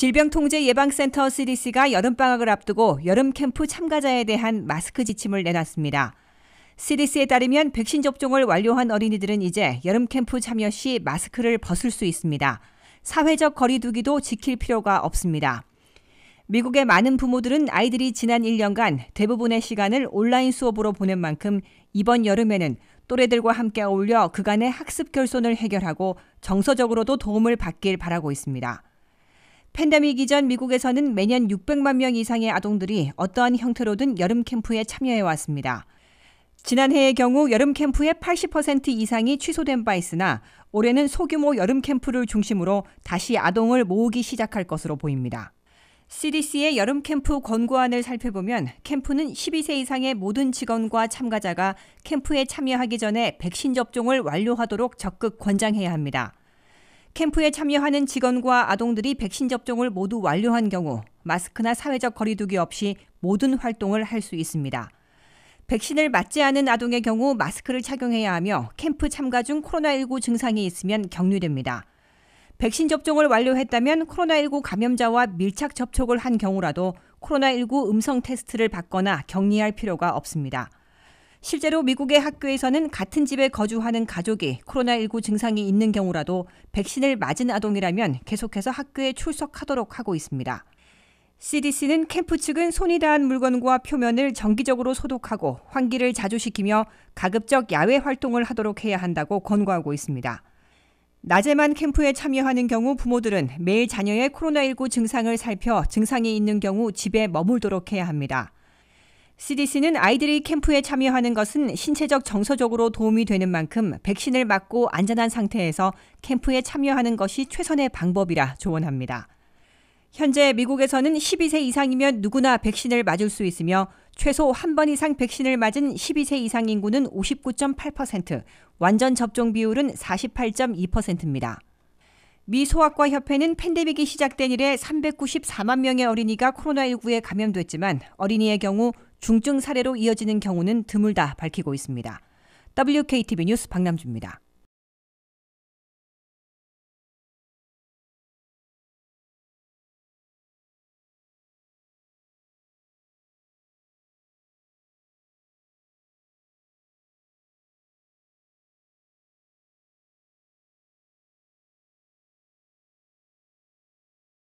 질병통제예방센터 CDC가 여름방학을 앞두고 여름 캠프 참가자에 대한 마스크 지침을 내놨습니다. CDC에 따르면 백신 접종을 완료한 어린이들은 이제 여름 캠프 참여 시 마스크를 벗을 수 있습니다. 사회적 거리두기도 지킬 필요가 없습니다. 미국의 많은 부모들은 아이들이 지난 1년간 대부분의 시간을 온라인 수업으로 보낸 만큼 이번 여름에는 또래들과 함께 어울려 그간의 학습 결손을 해결하고 정서적으로도 도움을 받길 바라고 있습니다. 팬데믹 이전 미국에서는 매년 600만 명 이상의 아동들이 어떠한 형태로든 여름 캠프에 참여해 왔습니다. 지난해의 경우 여름 캠프의 80% 이상이 취소된 바 있으나 올해는 소규모 여름 캠프를 중심으로 다시 아동을 모으기 시작할 것으로 보입니다. CDC의 여름 캠프 권고안을 살펴보면 캠프는 12세 이상의 모든 직원과 참가자가 캠프에 참여하기 전에 백신 접종을 완료하도록 적극 권장해야 합니다. 캠프에 참여하는 직원과 아동들이 백신 접종을 모두 완료한 경우 마스크나 사회적 거리두기 없이 모든 활동을 할 수 있습니다. 백신을 맞지 않은 아동의 경우 마스크를 착용해야 하며 캠프 참가 중 코로나19 증상이 있으면 격리됩니다. 백신 접종을 완료했다면 코로나19 감염자와 밀착 접촉을 한 경우라도 코로나19 음성 테스트를 받거나 격리할 필요가 없습니다. 실제로 미국의 학교에서는 같은 집에 거주하는 가족이 코로나19 증상이 있는 경우라도 백신을 맞은 아동이라면 계속해서 학교에 출석하도록 하고 있습니다. CDC는 캠프 측은 손이 닿은 물건과 표면을 정기적으로 소독하고 환기를 자주 시키며 가급적 야외 활동을 하도록 해야 한다고 권고하고 있습니다. 낮에만 캠프에 참여하는 경우 부모들은 매일 자녀의 코로나19 증상을 살펴 증상이 있는 경우 집에 머물도록 해야 합니다. CDC는 아이들이 캠프에 참여하는 것은 신체적 정서적으로 도움이 되는 만큼 백신을 맞고 안전한 상태에서 캠프에 참여하는 것이 최선의 방법이라 조언합니다. 현재 미국에서는 12세 이상이면 누구나 백신을 맞을 수 있으며 최소 한 번 이상 백신을 맞은 12세 이상 인구는 59.8%, 완전 접종 비율은 48.2%입니다. 미 소아과 협회는 팬데믹이 시작된 이래 394만 명의 어린이가 코로나19에 감염됐지만 어린이의 경우 중증 사례로 이어지는 경우는 드물다 밝히고 있습니다. WKTV 뉴스 박남주입니다.